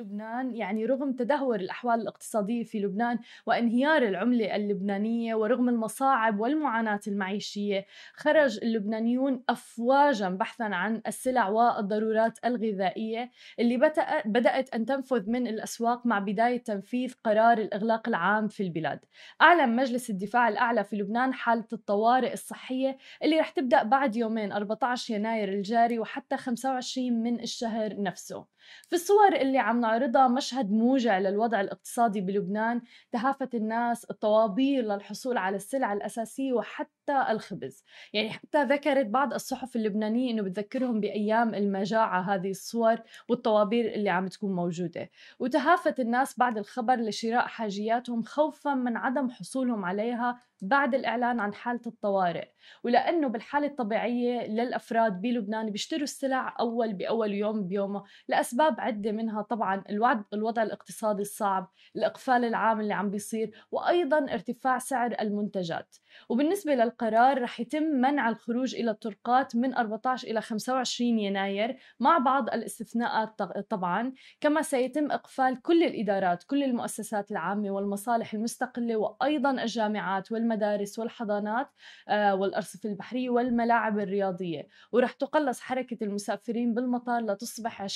لبنان يعني رغم تدهور الأحوال الاقتصادية في لبنان وانهيار العملة اللبنانية ورغم المصاعب والمعاناة المعيشية خرج اللبنانيون أفواجا بحثا عن السلع والضرورات الغذائية اللي بدأت أن تنفذ من الأسواق مع بداية تنفيذ قرار الإغلاق العام في البلاد أعلن مجلس الدفاع الأعلى في لبنان حالة الطوارئ الصحية اللي رح تبدأ بعد يومين 14 يناير الجاري وحتى 25 من الشهر نفسه في الصور اللي عم نعرضها مشهد موجع للوضع الاقتصادي بلبنان تهافت الناس الطوابير للحصول على السلع الأساسية وحتى الخبز يعني حتى ذكرت بعض الصحف اللبنانية أنه بتذكرهم بأيام المجاعة هذه الصور والطوابير اللي عم تكون موجودة وتهافت الناس بعد الخبر لشراء حاجياتهم خوفا من عدم حصولهم عليها بعد الإعلان عن حالة الطوارئ ولأنه بالحالة الطبيعية للأفراد بلبنان بيشتروا السلع أول بأول يوم بيومه لأسباب عدة منها طبعا الوضع الاقتصادي الصعب الإقفال العام اللي عم بيصير وأيضا ارتفاع سعر المنتجات وبالنسبة للقرار رح يتم منع الخروج إلى الطرقات من 14 إلى 25 يناير مع بعض الاستثناءات طبعا كما سيتم إقفال كل الإدارات كل المؤسسات العامة والمصالح المستقلة وأيضا الجامعات والمدارس المدارس والحضانات آه، والأرصفة البحرية والملاعب الرياضية ورح تقلص حركة المسافرين بالمطار لتصبح 20%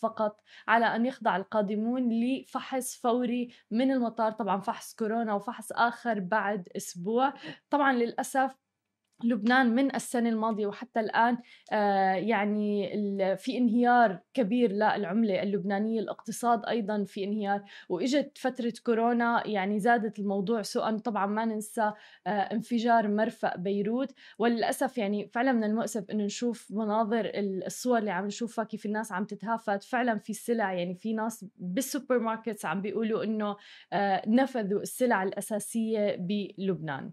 فقط على أن يخضع القادمون لفحص فوري من المطار طبعا فحص كورونا وفحص آخر بعد أسبوع طبعا للأسف لبنان من السنة الماضية وحتى الآن آه، يعني في انهيار كبير للعملة اللبنانية الاقتصاد أيضا في انهيار وإجت فترة كورونا يعني زادت الموضوع سوءا طبعا ما ننسى آه، انفجار مرفأ بيروت وللأسف يعني فعلا من المؤسف أنه نشوف مناظر الصور اللي عم نشوفها كيف الناس عم تتهافت فعلا في سلع يعني في ناس بالسوبر ماركتس عم بيقولوا أنه آه، نفذوا السلع الأساسية بلبنان